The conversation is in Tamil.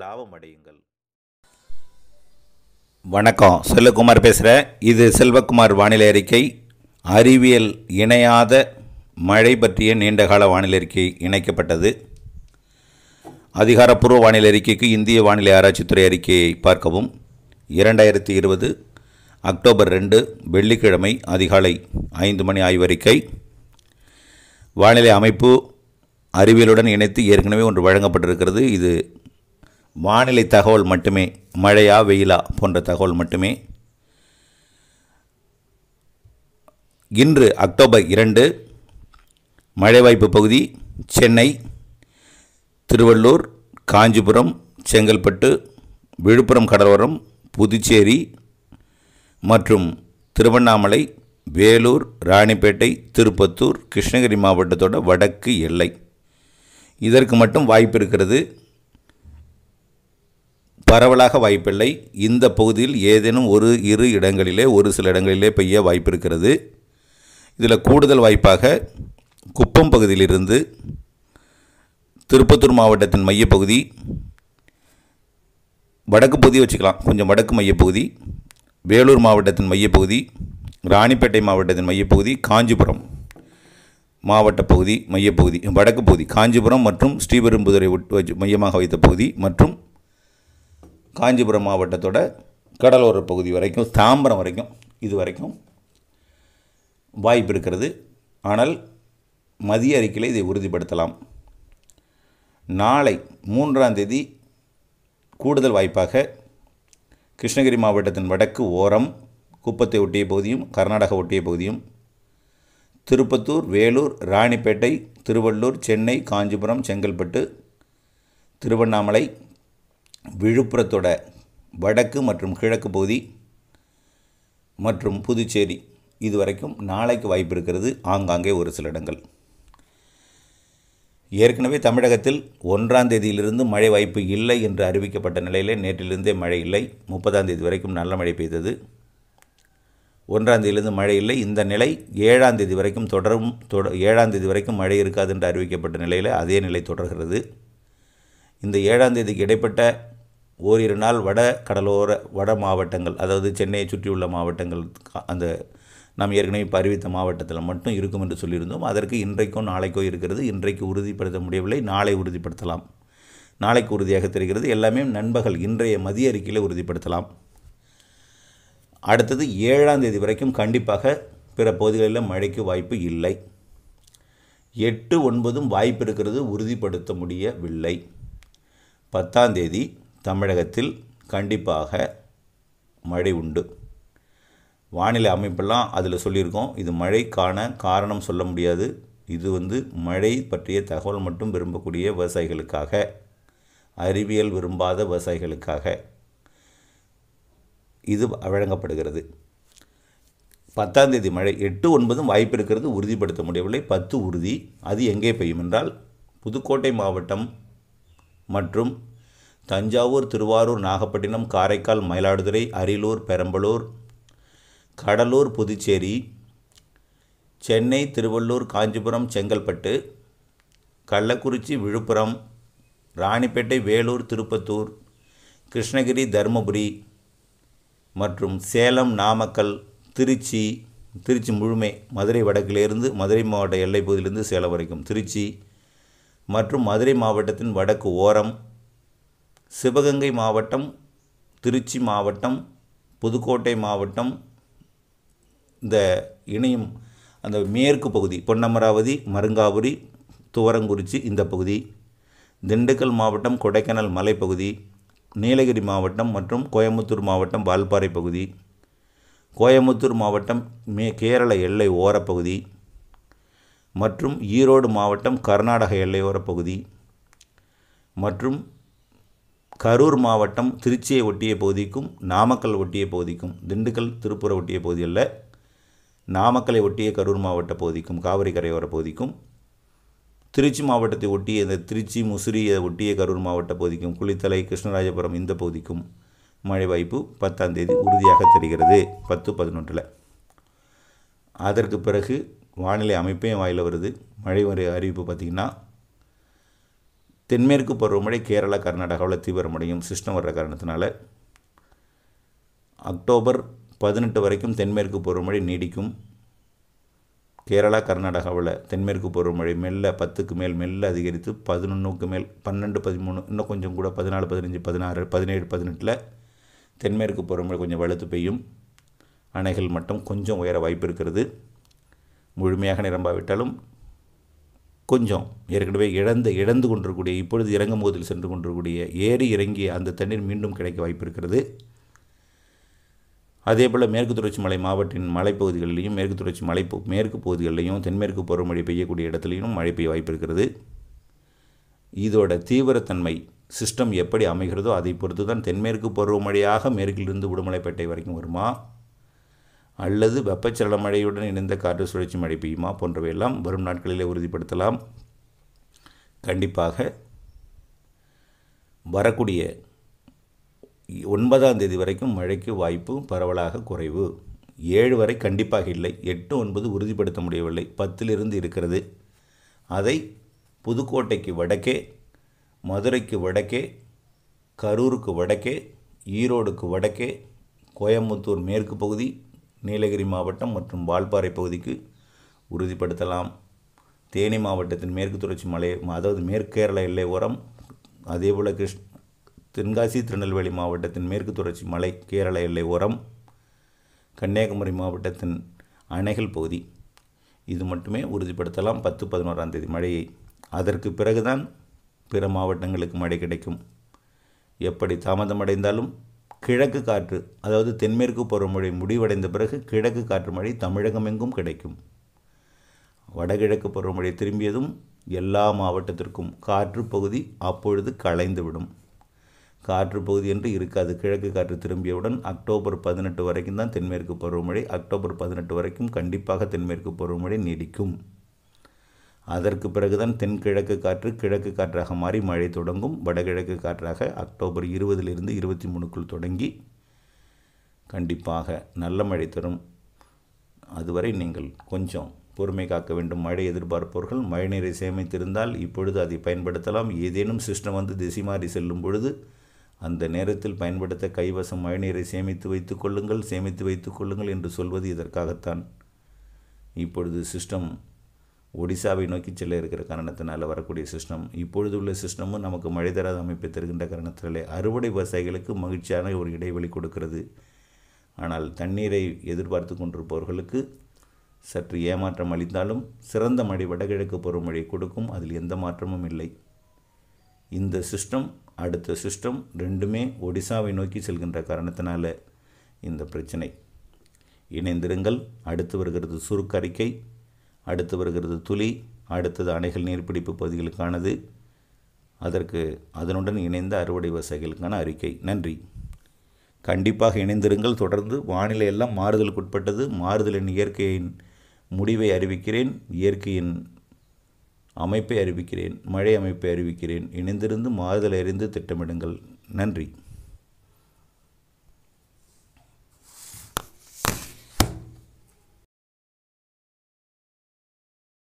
லாபம் அடையுங்கள் வணக்கம் செல்வகுமார் பேசுகிறேன் இது செல்வகுமார் வானிலை அறிக்கை அறிவியல் இணையாத மழை பற்றிய நீண்டகால வானிலை அறிக்கை இணைக்கப்பட்டது அதிகாரப்பூர்வ வானிலை அறிக்கைக்கு இந்திய வானிலை ஆராய்ச்சித்துறை அறிக்கையை பார்க்கவும் இரண்டாயிரத்தி இருபது அக்டோபர் ரெண்டு வெள்ளிக்கிழமை அதிகாலை ஐந்து மணி ஆய்வறிக்கை வானிலை அமைப்பு அறிவியலுடன் இணைத்து ஏற்கனவே ஒன்று வழங்கப்பட்டிருக்கிறது இது வானிலை தகவல் மட்டுமே மழையா வெயிலா போன்ற தகவல் மட்டுமே இன்று அக்டோபர் இரண்டு மழை வாய்ப்பு பகுதி சென்னை திருவள்ளூர் காஞ்சிபுரம் செங்கல்பட்டு விழுப்புரம் கடலோரம் புதுச்சேரி மற்றும் திருவண்ணாமலை வேலூர் ராணிப்பேட்டை திருப்பத்தூர் கிருஷ்ணகிரி மாவட்டத்தோட வடக்கு எல்லை இதற்கு மட்டும் வாய்ப்பு இருக்கிறது பரவலாக வாய்ப்பில்லை இந்த பகுதியில் ஏதேனும் ஒரு இரு இடங்களிலே ஒரு சில இடங்களிலே பெய்ய வாய்ப்பு இருக்கிறது இதில் கூடுதல் வாய்ப்பாக குப்பம் பகுதியிலிருந்து திருப்பத்தூர் மாவட்டத்தின் மையப்பகுதி வடக்கு பகுதி வச்சுக்கலாம் கொஞ்சம் வடக்கு மையப்பகுதி வேலூர் மாவட்டத்தின் மையப்பகுதி ராணிப்பேட்டை மாவட்டத்தின் மையப்பகுதி காஞ்சிபுரம் மாவட்ட பகுதி மையப்பகுதி வடக்கு பகுதி காஞ்சிபுரம் மற்றும் ஸ்ரீபெரும்புதுரை மையமாக வைத்த பகுதி மற்றும் காஞ்சிபுரம் மாவட்டத்தோட கடலோர பகுதி வரைக்கும் தாம்பரம் வரைக்கும் இது வரைக்கும் வாய்ப்பு இருக்கிறது ஆனால் மதிய அறிக்கையில் இதை உறுதிப்படுத்தலாம் நாளை மூன்றாம் தேதி கூடுதல் வாய்ப்பாக கிருஷ்ணகிரி மாவட்டத்தின் வடக்கு ஓரம் குப்பத்தை ஒட்டிய பகுதியும் கர்நாடக ஒட்டிய பகுதியும் திருப்பத்தூர் வேலூர் ராணிப்பேட்டை திருவள்ளூர் சென்னை காஞ்சிபுரம் செங்கல்பட்டு திருவண்ணாமலை விழுப்புரத்தோட வடக்கு மற்றும் கிழக்கு பகுதி மற்றும் புதுச்சேரி இது வரைக்கும் நாளைக்கு வாய்ப்பு இருக்கிறது ஆங்காங்கே ஒரு சில இடங்கள் ஏற்கனவே தமிழகத்தில் ஒன்றாம் தேதியிலிருந்து மழை வாய்ப்பு இல்லை என்று அறிவிக்கப்பட்ட நிலையிலே நேற்றிலிருந்தே மழை இல்லை முப்பதாம் தேதி வரைக்கும் நல்ல மழை பெய்தது ஒன்றாம் தேதியிலிருந்து மழை இல்லை இந்த நிலை ஏழாம் தேதி வரைக்கும் தொடரும் தொட ஏழாம் தேதி வரைக்கும் மழை இருக்காது என்று அறிவிக்கப்பட்ட நிலையில் அதே நிலை தொடர்கிறது இந்த ஏழாம் தேதிக்கு இடைப்பட்ட ஓரிரு நாள் வட கடலோர வட மாவட்டங்கள் அதாவது சென்னையை சுற்றியுள்ள மாவட்டங்கள் அந்த நாம் ஏற்கனவே இப்போ அறிவித்த மாவட்டத்தில் மட்டும் இருக்கும் என்று சொல்லியிருந்தோம் அதற்கு இன்றைக்கோ நாளைக்கோ இருக்கிறது இன்றைக்கு உறுதிப்படுத்த முடியவில்லை நாளை உறுதிப்படுத்தலாம் நாளைக்கு உறுதியாக தெரிகிறது எல்லாமே நண்பகல் இன்றைய மதிய அறிக்கையில் உறுதிப்படுத்தலாம் அடுத்தது ஏழாம் தேதி வரைக்கும் கண்டிப்பாக பிற பகுதிகளில் மழைக்கு வாய்ப்பு இல்லை எட்டு ஒன்பதும் வாய்ப்பு இருக்கிறது உறுதிப்படுத்த முடியவில்லை பத்தாம் தேதி தமிழகத்தில் கண்டிப்பாக மழை உண்டு வானிலை அமைப்பெல்லாம் அதில் சொல்லியிருக்கோம் இது மழைக்கான காரணம் சொல்ல முடியாது இது வந்து மழை பற்றிய தகவல் மட்டும் விரும்பக்கூடிய விவசாயிகளுக்காக அறிவியல் விரும்பாத விவசாயிகளுக்காக இது வழங்கப்படுகிறது பத்தாம் தேதி மழை எட்டு ஒன்பதும் வாய்ப்பு இருக்கிறது உறுதிப்படுத்த முடியவில்லை பத்து உறுதி அது எங்கே பெய்யும் என்றால் புதுக்கோட்டை மாவட்டம் மற்றும் தஞ்சாவூர் திருவாரூர் நாகப்பட்டினம் காரைக்கால் மயிலாடுதுறை அரியலூர் பெரம்பலூர் கடலூர் புதுச்சேரி சென்னை திருவள்ளூர் காஞ்சிபுரம் செங்கல்பட்டு கள்ளக்குறிச்சி விழுப்புரம் ராணிப்பேட்டை வேலூர் திருப்பத்தூர் கிருஷ்ணகிரி தருமபுரி மற்றும் சேலம் நாமக்கல் திருச்சி திருச்சி முழுமை மதுரை வடக்கிலிருந்து மதுரை மாவட்ட எல்லைப்பகுதியிலிருந்து சேலம் வரைக்கும் திருச்சி மற்றும் மதுரை மாவட்டத்தின் வடக்கு ஓரம் சிவகங்கை மாவட்டம் திருச்சி மாவட்டம் புதுக்கோட்டை மாவட்டம் இந்த இணையும் அந்த மேற்கு பகுதி பொன்னமராவதி மருங்காபுரி துவரங்குறிச்சி இந்த பகுதி திண்டுக்கல் மாவட்டம் கொடைக்கானல் மலைப்பகுதி நீலகிரி மாவட்டம் மற்றும் கோயம்புத்தூர் மாவட்டம் வால்பாறை பகுதி கோயம்புத்தூர் மாவட்டம் மே கேரள எல்லை ஓரப்பகுதி மற்றும் ஈரோடு மாவட்டம் கர்நாடக எல்லையோர பகுதி மற்றும் கரூர் மாவட்டம் திருச்சியை ஒட்டிய பகுதிக்கும் நாமக்கல் ஒட்டிய பகுதிக்கும் திண்டுக்கல் திருப்புற ஒட்டிய பகுதிகளில் நாமக்கலை ஒட்டிய கரூர் மாவட்ட பகுதிக்கும் காவிரி கரையோர பகுதிக்கும் திருச்சி மாவட்டத்தை ஒட்டிய இந்த திருச்சி முசிறியை ஒட்டிய கரூர் மாவட்ட பகுதிக்கும் குளித்தலை கிருஷ்ணராஜபுரம் இந்த பகுதிக்கும் மழை வாய்ப்பு பத்தாம் தேதி உறுதியாக தெரிகிறது பத்து பதினொன்றில் அதற்கு பிறகு வானிலை அமைப்பே வாயில் வருது மழை அறிவிப்பு பார்த்திங்கன்னா தென்மேற்கு பருவமழை கேரளா கர்நாடகாவில் தீவிரமடையும் சிஸ்டம் வர்ற காரணத்தினால அக்டோபர் பதினெட்டு வரைக்கும் தென்மேற்கு பருவமழை நீடிக்கும் கேரளா கர்நாடகாவில் தென்மேற்கு பருவமழை மெல்ல பத்துக்கு மேல் மெல்ல அதிகரித்து பதினொன்றுக்கு மேல் பன்னெண்டு பதிமூணு இன்னும் கொஞ்சம் கூட பதினாலு பதினஞ்சு பதினாறு பதினேழு பதினெட்டில் தென்மேற்கு பருவமழை கொஞ்சம் வலுத்து பெய்யும் அணைகள் மட்டும் கொஞ்சம் உயர வாய்ப்பு இருக்கிறது முழுமையாக நிரம்பாவிட்டாலும் கொஞ்சம் ஏற்கனவே இழந்து இழந்து கொண்டிருக்கக்கூடிய இப்பொழுது இறங்கும் போதில் சென்று கொண்டிருக்கக்கூடிய ஏறி இறங்கி அந்த தண்ணீர் மீண்டும் கிடைக்க வாய்ப்பு இருக்கிறது அதேபோல் மேற்கு தொடர்ச்சி மலை மாவட்டின் மலைப்பகுதிகளிலையும் மேற்கு தொடர்ச்சி மலை மேற்கு பகுதிகளிலையும் தென்மேற்கு பருவமழை பெய்யக்கூடிய இடத்துலையும் மழை பெய்ய வாய்ப்பு இருக்கிறது இதோட தீவிரத்தன்மை சிஸ்டம் எப்படி அமைகிறதோ அதை பொறுத்து தான் தென்மேற்கு பருவமழையாக மேற்கிலிருந்து உடுமலைப்பேட்டை வரைக்கும் வருமா அல்லது வெப்பச்சலன மழையுடன் இணைந்த காற்று சுழற்சி மழை பெய்யுமா போன்றவையெல்லாம் வரும் நாட்களிலே உறுதிப்படுத்தலாம் கண்டிப்பாக வரக்கூடிய ஒன்பதாம் தேதி வரைக்கும் மழைக்கு வாய்ப்பு பரவலாக குறைவு ஏழு வரை கண்டிப்பாக இல்லை எட்டு ஒன்பது உறுதிப்படுத்த முடியவில்லை பத்திலிருந்து இருக்கிறது அதை புதுக்கோட்டைக்கு வடக்கே மதுரைக்கு வடக்கே கரூருக்கு வடக்கே ஈரோடுக்கு வடக்கே கோயம்புத்தூர் மேற்கு பகுதி நீலகிரி மாவட்டம் மற்றும் வால்பாறை பகுதிக்கு உறுதிப்படுத்தலாம் தேனி மாவட்டத்தின் மேற்கு தொடர்ச்சி மலை அதாவது மேற்கு கேரள எல்லை ஓரம் அதேபோல் கிருஷ் தென்காசி திருநெல்வேலி மாவட்டத்தின் மேற்கு தொடர்ச்சி மலை கேரள எல்லை ஓரம் கன்னியாகுமரி மாவட்டத்தின் அணைகள் பகுதி இது மட்டுமே உறுதிப்படுத்தலாம் பத்து பதினோராம் தேதி மழையை அதற்கு பிறகுதான் பிற மாவட்டங்களுக்கு மழை கிடைக்கும் எப்படி தாமதமடைந்தாலும் கிழக்கு காற்று அதாவது தென்மேற்கு பருவமழை முடிவடைந்த பிறகு கிழக்கு காற்று மழை தமிழகமெங்கும் கிடைக்கும் வடகிழக்கு பருவமழை திரும்பியதும் எல்லா மாவட்டத்திற்கும் காற்று பகுதி அப்பொழுது களைந்துவிடும் காற்று பகுதி என்று இருக்காது கிழக்கு காற்று திரும்பியவுடன் அக்டோபர் பதினெட்டு வரைக்கும் தான் தென்மேற்கு பருவமழை அக்டோபர் பதினெட்டு வரைக்கும் கண்டிப்பாக தென்மேற்கு பருவமழை நீடிக்கும் அதற்கு பிறகுதான் தென்கிழக்கு காற்று கிழக்கு காற்றாக மாறி மழை தொடங்கும் வடகிழக்கு காற்றாக அக்டோபர் இருபதிலிருந்து இருபத்தி மூணுக்குள் தொடங்கி கண்டிப்பாக நல்ல மழை தரும் அதுவரை நீங்கள் கொஞ்சம் பொறுமை காக்க வேண்டும் மழை எதிர்பார்ப்பவர்கள் மழைநீரை சேமித்திருந்தால் இப்பொழுது அதை பயன்படுத்தலாம் ஏதேனும் சிஸ்டம் வந்து திசை மாறி செல்லும் பொழுது அந்த நேரத்தில் பயன்படுத்த கைவசம் மழைநீரை சேமித்து வைத்து கொள்ளுங்கள் சேமித்து வைத்துக் கொள்ளுங்கள் என்று சொல்வது இதற்காகத்தான் இப்பொழுது சிஸ்டம் ஒடிசாவை நோக்கி செல்ல இருக்கிற காரணத்தினால் வரக்கூடிய சிஸ்டம் இப்பொழுது உள்ள சிஸ்டமும் நமக்கு மழை தராத அமைப்பை தருகின்ற காரணத்தினாலே அறுவடை விவசாயிகளுக்கு மகிழ்ச்சியான ஒரு இடைவெளி கொடுக்கிறது ஆனால் தண்ணீரை எதிர்பார்த்து கொண்டிருப்பவர்களுக்கு சற்று ஏமாற்றம் அளித்தாலும் சிறந்த மழை வடகிழக்கு பருவமழை கொடுக்கும் அதில் எந்த மாற்றமும் இல்லை இந்த சிஸ்டம் அடுத்த சிஸ்டம் ரெண்டுமே ஒடிசாவை நோக்கி செல்கின்ற காரணத்தினால இந்த பிரச்சனை இணைந்திருங்கள் அடுத்து வருகிறது சுருக்கறிக்கை அடுத்து வருகிறது துளி அடுத்தது அணைகள் நீர்பிடிப்பு பகுதிகளுக்கானது அதற்கு அதனுடன் இணைந்த அறுவடை விவசாயிகளுக்கான அறிக்கை நன்றி கண்டிப்பாக இணைந்திருங்கள் தொடர்ந்து வானிலை எல்லாம் மாறுதலுக்குட்பட்டது மாறுதலின் இயற்கையின் முடிவை அறிவிக்கிறேன் இயற்கையின் அமைப்பை அறிவிக்கிறேன் மழை அமைப்பை அறிவிக்கிறேன் இணைந்திருந்து மாறுதல் அறிந்து திட்டமிடுங்கள் நன்றி